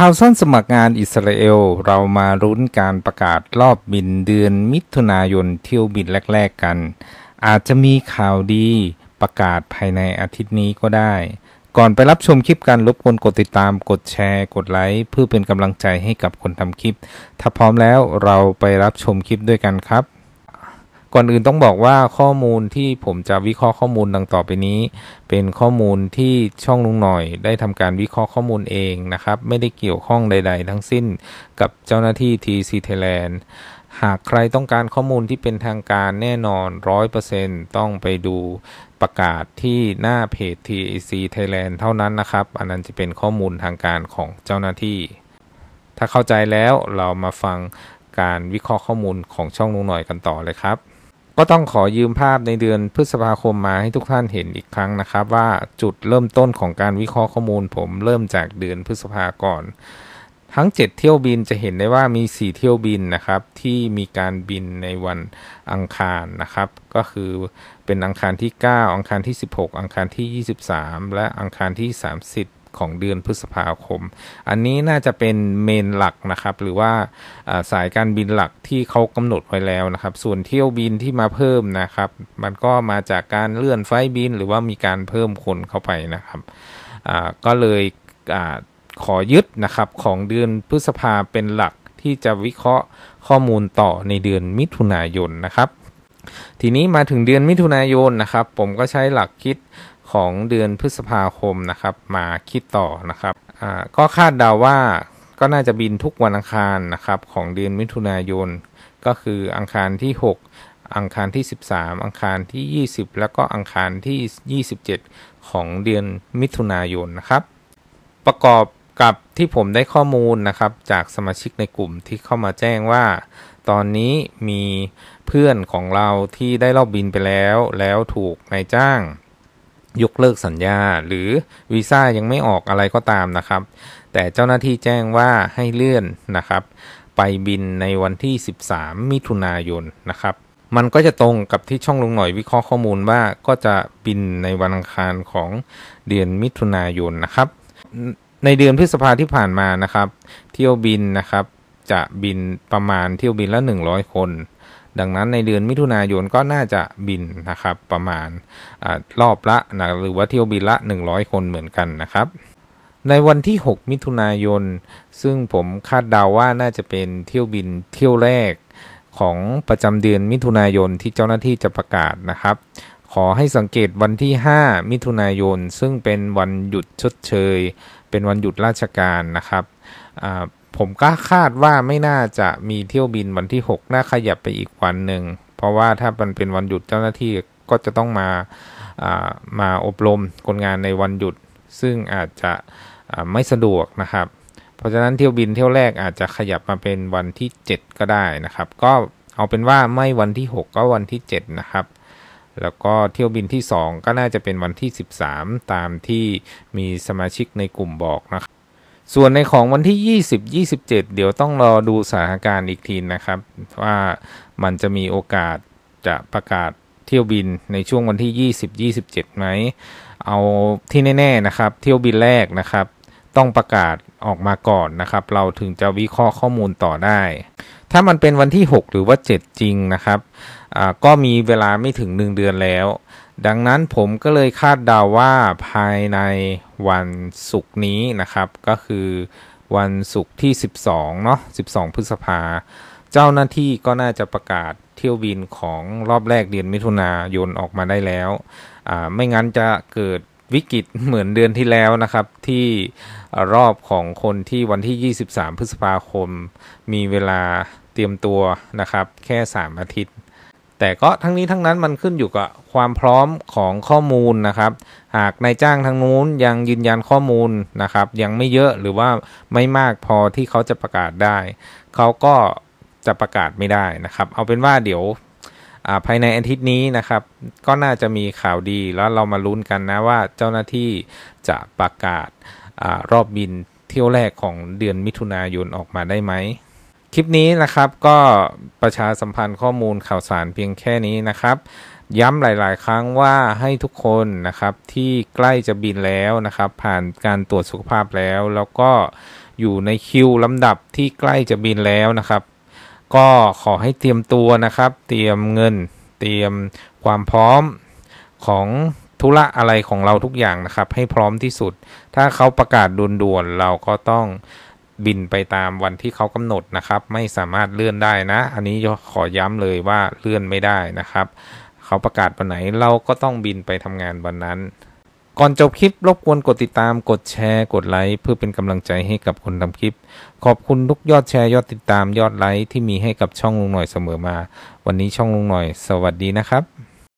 ข่าวสั้นสมัครงานอิสราเอลเรามารุ้นการประกาศรอบบินเดือนมิถุนายนเที่ยวบินแรก ๆกัน อาจจะมีข่าวดีประกาศภายในอาทิตย์นี้ก็ได้ ก่อนไปรับชมคลิปการรบกวนกดติดตามกดแชร์กดไลค์เพื่อเป็นกำลังใจให้กับคนทำคลิป ถ้าพร้อมแล้วเราไปรับชมคลิปด้วยกันครับก่อนอื่นต้องบอกว่าข้อมูลที่ผมจะวิเคราะห์ข้อมูลดังต่อไปนี้ เป็นข้อมูลที่ช่องลุงหน่อย ได้ทำการวิเคราะห์ข้อมูลเองนะครับ ไม่ได้เกี่ยวข้องใด ๆ ทั้งสิ้นกับเจ้าหน้าที่ TC Thailand หากใครต้องการข้อมูลที่เป็นทางการแน่นอน100%ต้องไปดูประกาศที่หน้าเพจ TAC Thailand เท่านั้นนะครับ อันนั้นจะเป็นข้อมูลทางการของเจ้าหน้าที่ ถ้าเข้าใจแล้วเรามาฟังการวิเคราะห์ข้อมูลของช่องลุงหน่อยกันต่อเลยครับก็ต้องขอยืมภาพในเดือนพฤษภาคมมาให้ทุกท่านเห็นอีกครั้งนะครับ ว่าจุดเริ่มต้นของการวิเคราะห์ข้อมูล ผมเริ่มจากเดือนพฤษภาก่อน ทั้ง 7 เที่ยวบินจะเห็นได้ว่ามี 4 เที่ยวบินนะครับ ที่มีการบินในวันอังคารนะครับก็คือเป็นอังคารที่ 9อังคารที่ 16 อังคารที่ 23 และอังคารที่ 30ของ เดือนพฤษภาคม อันนี้น่าจะเป็นเมนหลักนะครับ หรือว่าสายการบินหลักที่เขากำหนดไว้แล้วนะครับ ส่วนเที่ยวบินที่มาเพิ่มนะครับ มันก็มาจากการเลื่อนไฟบิน หรือว่ามีการเพิ่มคนเข้าไปนะครับก็เลยขอยึดนะครับของเดือนพฤษภาเป็นหลักที่จะวิเคราะห์ข้อมูลต่อในเดือนมิถุนายนนะครับ ทีนี้มาถึงเดือนมิถุนายนนะครับ ผมก็ใช้หลักคิดของเดือนพฤษภาคมนะครับ มาคิดต่อนะครับ ก็คาดเดาว่าก็น่าจะบินทุกวันอังคารนะครับของเดือนมิถุนายน ก็คืออังคารที่ 6 อังคารที่ 13 อังคารที่ 20 แล้วก็อังคารที่ 27 ของเดือนมิถุนายนนะครับประกอบกับที่ผมได้ข้อมูลนะครับจากสมาชิกในกลุ่มที่เข้ามาแจ้งว่า ตอนนี้มีเพื่อนของเราที่ได้รอบบินไปแล้ว แล้วถูกนายจ้างยกเลิกสัญญาหรือวีซ่ายังไม่ออกอะไรก็ตามนะครับ แต่เจ้าหน้าที่แจ้งว่าให้เลื่อนนะครับ ไปบินในวันที่ 13 มิถุนายนนะครับ มันก็จะตรงกับที่ช่องลงหน่อยวิเคราะห์ข้อมูลว่า ก็จะบินในวันอังคารของเดือนมิถุนายนนะครับ ในเดือนพฤษภาที่ผ่านมานะครับ เที่ยวบินนะครับจะบินประมาณเที่ยวบินละ 100 คนดังนั้นในเดือนมิถุนายนก็น่าจะบินนะครับประมาณอรอบละนะหรือว่าเที่ยวบินละ 100 คนเหมือนกันนะครับในวันที่ 6 มิถุนายนซึ่งผมคาดเดาวว่าน่าจะเป็นเที่ยวบินเที่ยวแรกของประจำเดือนมิถุนายนที่เจ้าหน้าที่จะประกาศนะครับ ขอให้สังเกตวันที่ 5 มิถุนายนซึ่งเป็นวันหยุดชดเชย เป็นวันหยุดราชการนะครับผมก็คาดว่าไม่น่าจะมีเที่ยวบินวันที่ 6 น่าขยับไปอีกวันหนึ่งเพราะว่าถ้ามันเป็นวันหยุดเจ้าหน้าที่ก็จะต้องมาามาอบรมคนงานในวันหยุดซึ่งอาจจะไม่สะดวกนะครับ เพราะฉะนั้นเที่ยวบินเที่ยวแรกอาจจะขยับมาเป็นวันที่ 7 ก็ได้นะครับ ก็เอาเป็นว่าไม่วันที่ 6 ก็วันที่7นะครับแล้วก็เที่ยวบินที่ 2 ก็น่าจะเป็นวันที่ 13 ตามที่มีสมาชิกในกลุ่มบอกนะครับส่วนในของวันที่ 20 27 เดี๋ยวต้องรอดูสถานการณ์อีกทีนะครับ ว่ามันจะมีโอกาสจะประกาศเที่ยวบินในช่วงวันที่ 20 27 ไหม เอาที่แน่ๆนะครับ เที่ยวบินแรกนะครับ ต้องประกาศออกมาก่อนนะครับ เราถึงจะวิเคราะห์ข้อมูลต่อได้ ถ้ามันเป็นวันที่ 6 หรือว่า 7 จริงนะครับก็มีเวลาไม่ถึง 1 เดือนแล้วดังนั้นผมก็เลยคาดเดาวว่าภายในวันศุกร์นี้นะครับ ก็คือวันศุกร์ที่ 12 เนาะ12 พฤษภา เจ้าหน้าที่ก็น่าจะประกาศเที่ยวบินของรอบแรกเดือนมิถุนายนออกมาได้แล้ว ไม่งั้นจะเกิดวิกฤตเหมือนเดือนที่แล้วนะครับ ที่รอบของคนที่วันที่ 23 พฤษภาคม มีเวลาเตรียมตัวนะครับแค่ 3 อาทิตย์แต่ก็ทั้งนี้ทั้งนั้นมันขึ้นอยู่กับความพร้อมของข้อมูลนะครับ หากนายจ้างทางนู้นยังยืนยันข้อมูลนะครับ ยังไม่เยอะหรือว่าไม่มากพอที่เขาจะประกาศได้ เขาก็จะประกาศไม่ได้นะครับ เอาเป็นว่าเดี๋ยวภายในอาทิตย์นี้นะครับ ก็น่าจะมีข่าวดีแล้วเรามาลุ้นกันนะว่าเจ้าหน้าที่จะประกาศอรอบบินเที่ยวแรกของเดือนมิถุนายนออกมาได้ไหมคลิปนี้นะครับ ก็ประชาสัมพันธ์ข้อมูลข่าวสารเพียงแค่นี้นะครับ ย้ำหลาย ๆ ครั้งว่าให้ทุกคนนะครับ ที่ใกล้จะบินแล้วนะครับ ผ่านการตรวจสุขภาพแล้ว แล้วก็อยู่ในคิวลำดับที่ใกล้จะบินแล้วนะครับ ก็ขอให้เตรียมตัวนะครับ เตรียมเงิน เตรียมความพร้อมของธุระอะไรของเราทุกอย่างนะครับ ให้พร้อมที่สุด ถ้าเขาประกาศด่วน ๆ เราก็ต้องบินไปตามวันที่เขากำหนดนะครับ ไม่สามารถเลื่อนได้นะ อันนี้ขอย้ำเลยว่าเลื่อนไม่ได้นะครับ เขาประกาศวันไหนเราก็ต้องบินไปทำงานวันนั้น ก่อน จบ คลิป รบกวน กดติดตามกดแชร์ กดไลค์เพื่อเป็นกำลังใจให้กับคนทำคลิปขอบคุณทุกยอดแชร์ยอดติดตามยอดไลค์ที่มีให้กับช่องลุงหน่อยเสมอมา วันนี้ช่องลุงหน่อย สวัสดีนะครับ